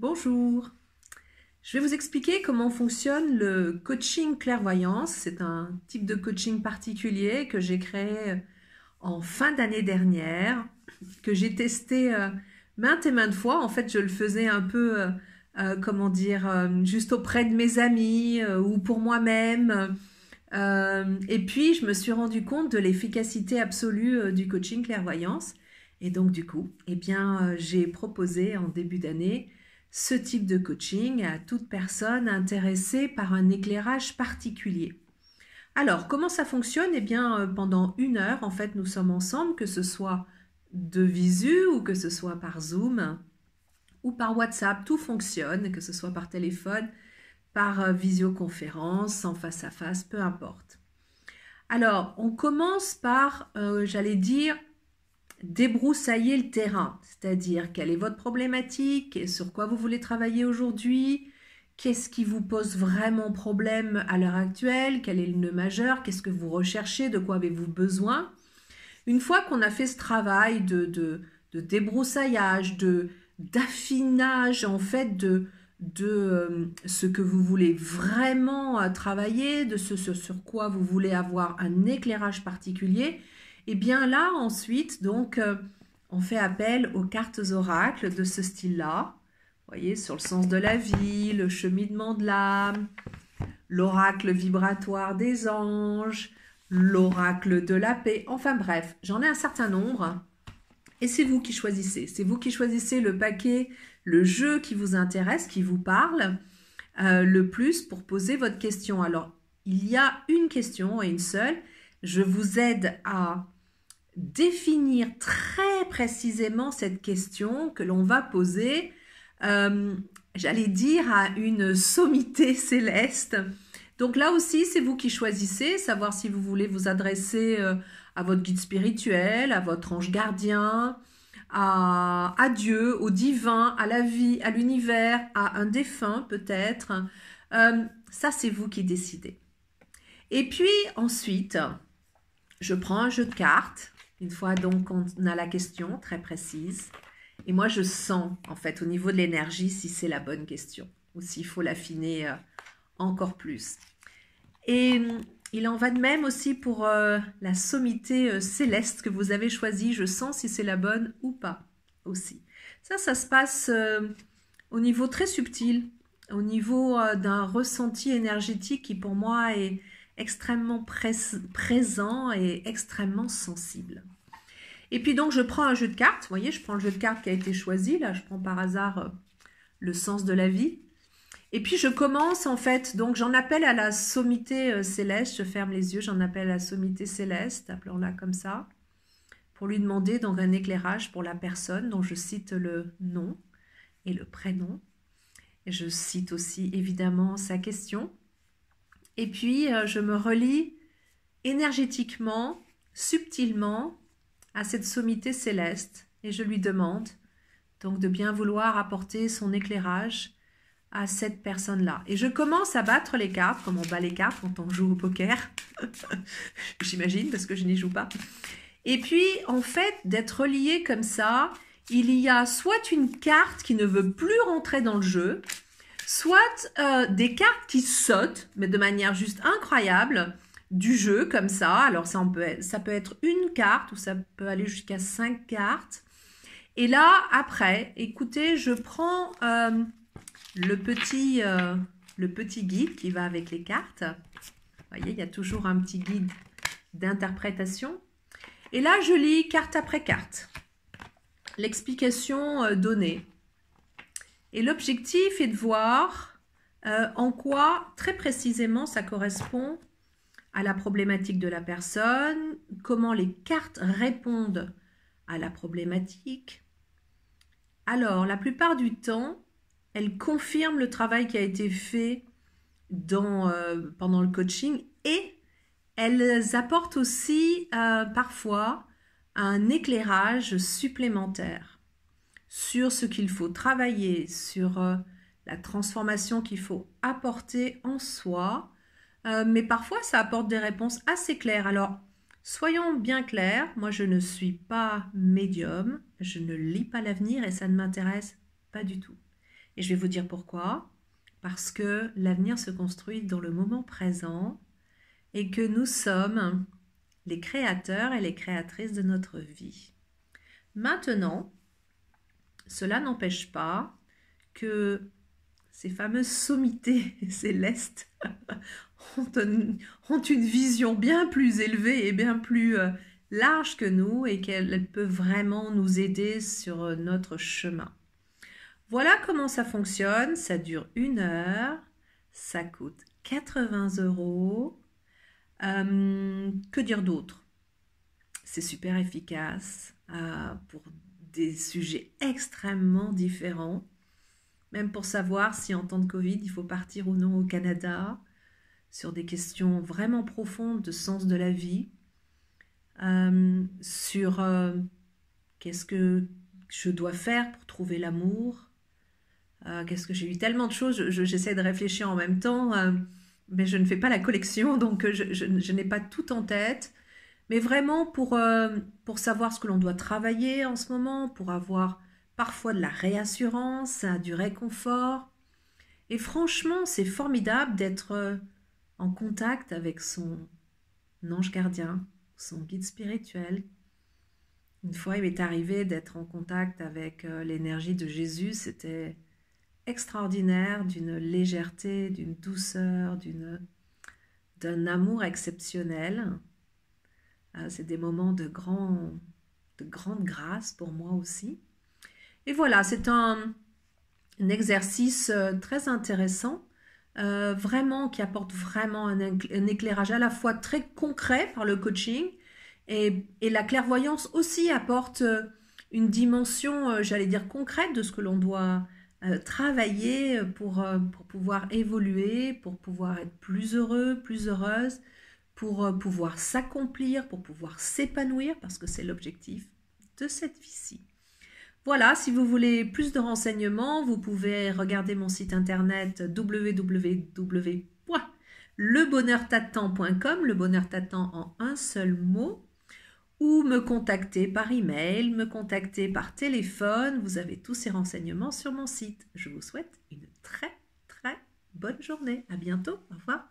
Bonjour Je vais vous expliquer comment fonctionne le coaching clairvoyance. C'est un type de coaching particulier que j'ai créé euh, en fin d'année dernière, que j'ai testé euh, maintes et maintes fois. En fait, je le faisais un peu, euh, comment dire, juste auprès de mes amis ou pour moi-même. et puis, je me suis rendu compte de l'efficacité absolue du coaching clairvoyance. Et donc, du coup, eh bien, j'ai proposé en début d'année ce type de coaching à toute personne intéressée par un éclairage particulier. Alors, comment ça fonctionne Eh bien, euh, pendant une heure, en fait, nous sommes ensemble, que ce soit de visu ou que ce soit par Zoom ou par WhatsApp, tout fonctionne, que ce soit par téléphone, par euh, visioconférence, en face à face, peu importe. Alors, on commence par, euh, j'allais dire, débroussailler le terrain, c'est-à-dire quelle est votre problématique, sur quoi vous voulez travailler aujourd'hui, qu'est-ce qui vous pose vraiment problème à l'heure actuelle, quel est le nœud majeur, qu'est-ce que vous recherchez, de quoi avez-vous besoin. Une fois qu'on a fait ce travail de, de, débroussaillage, de d'affinage en fait de, de euh, ce que vous voulez vraiment euh, travailler, de ce, sur quoi vous voulez avoir un éclairage particulier, et eh bien là, ensuite, donc, euh, on fait appel aux cartes oracles de ce style-là. Vous voyez, sur le sens de la vie, le cheminement de l'âme, l'oracle vibratoire des anges, l'oracle de la paix. Enfin bref, j'en ai un certain nombre. Et c'est vous qui choisissez. C'est vous qui choisissez le paquet, le jeu qui vous intéresse, qui vous parle euh, le plus pour poser votre question. Alors, il y a une question et une seule je vous aide à définir très précisément cette question que l'on va poser, euh, j'allais dire, à une sommité céleste. Donc là aussi, c'est vous qui choisissez, savoir si vous voulez vous adresser euh, à votre guide spirituel, à votre ange gardien, à, Dieu, au divin, à la vie, à l'univers, à un défunt peut-être. Euh, ça, c'est vous qui décidez. Et puis ensuite, je prends un jeu de cartes, une fois donc on a la question très précise, et moi je sens en fait au niveau de l'énergie si c'est la bonne question ou s'il faut l'affiner euh, encore plus. Et mm, il en va de même aussi pour euh, la sommité euh, céleste que vous avez choisie. Je sens si c'est la bonne ou pas aussi. Ça, ça se passe au niveau très subtil, au niveau d'un ressenti énergétique qui pour moi est, extrêmement présent et extrêmement sensible. Et puis donc je prends un jeu de cartes, vous voyez, je prends le jeu de cartes qui a été choisi, là je prends par hasard euh, le sens de la vie. Et puis je commence en fait, donc j'en appelle à la sommité euh, céleste, je ferme les yeux, j'en appelle à la sommité céleste, appelons-la comme ça, pour lui demander donc un éclairage pour la personne dont je cite le nom et le prénom. Et je cite aussi évidemment sa question. Et puis, euh, je me relie énergétiquement, subtilement, à cette sommité céleste. Et je lui demande donc de bien vouloir apporter son éclairage à cette personne-là. Et je commence à battre les cartes, comme on bat les cartes quand on joue au poker. J'imagine, parce que je n'y joue pas. Et puis, en fait, d'être relié comme ça, il y a soit une carte qui ne veut plus rentrer dans le jeu, soit euh, des cartes qui sautent, mais de manière juste incroyable, du jeu comme ça. Alors ça, peut être, une carte ou ça peut aller jusqu'à cinq cartes. Et là, après, écoutez, je prends euh, le, euh, le petit guide qui va avec les cartes. Vous voyez, il y a toujours un petit guide d'interprétation. Et là, je lis carte après carte, l'explication donnée. Et l'objectif est de voir euh, en quoi très précisément ça correspond à la problématique de la personne, comment les cartes répondent à la problématique. Alors, la plupart du temps, elles confirment le travail qui a été fait euh, pendant le coaching et elles apportent aussi euh, parfois un éclairage supplémentaire sur ce qu'il faut travailler, sur euh, la transformation qu'il faut apporter en soi. Euh, mais parfois, ça apporte des réponses assez claires. Alors, soyons bien clairs, moi je ne suis pas médium, je ne lis pas l'avenir et ça ne m'intéresse pas du tout. Et je vais vous dire pourquoi. Parce que l'avenir se construit dans le moment présent et que nous sommes les créateurs et les créatrices de notre vie. Maintenant, cela n'empêche pas que ces fameuses sommités célestes ont, une, vision bien plus élevée et bien plus euh, large que nous et qu'elles peuvent vraiment nous aider sur euh, notre chemin. Voilà comment ça fonctionne. Ça dure une heure. Ça coûte 80 euros. Hum, que dire d'autre C'est super efficace euh, pour des sujets extrêmement différents, même pour savoir si en temps de Covid, il faut partir ou non au Canada, sur des questions vraiment profondes de sens de la vie, euh, sur euh, qu'est-ce que je dois faire pour trouver l'amour, euh, qu'est-ce que j'ai eu tellement de choses, j'essaie de réfléchir en même temps, mais je ne fais pas la collection, donc je n'ai pas tout en tête mais vraiment euh, pour, savoir ce que l'on doit travailler en ce moment, pour avoir parfois de la réassurance, du réconfort. Et franchement, c'est formidable d'être euh, en contact avec son ange gardien, son guide spirituel. Une fois, il m'est arrivé d'être en contact avec euh, l'énergie de Jésus. C'était extraordinaire, d'une légèreté, d'une douceur, d'un amour exceptionnel. Hein, c'est des moments de, grande grâce pour moi aussi. Et voilà, c'est un, exercice euh, très intéressant, euh, vraiment qui apporte vraiment un, éclairage à la fois très concret par le coaching et, la clairvoyance aussi apporte euh, une dimension, j'allais dire concrète, de ce que l'on doit travailler pour pouvoir évoluer, pour pouvoir être plus heureux, plus heureuse, pour euh, pouvoir s'accomplir, pour pouvoir s'épanouir, parce que c'est l'objectif de cette vie-ci. Voilà, si vous voulez plus de renseignements, vous pouvez regarder mon site internet www.lebonheurtattend.com, le bonheur t'attend en un seul mot, ou me contacter par email, me contacter par téléphone. Vous avez tous ces renseignements sur mon site. Je vous souhaite une très très bonne journée. À bientôt. Au revoir.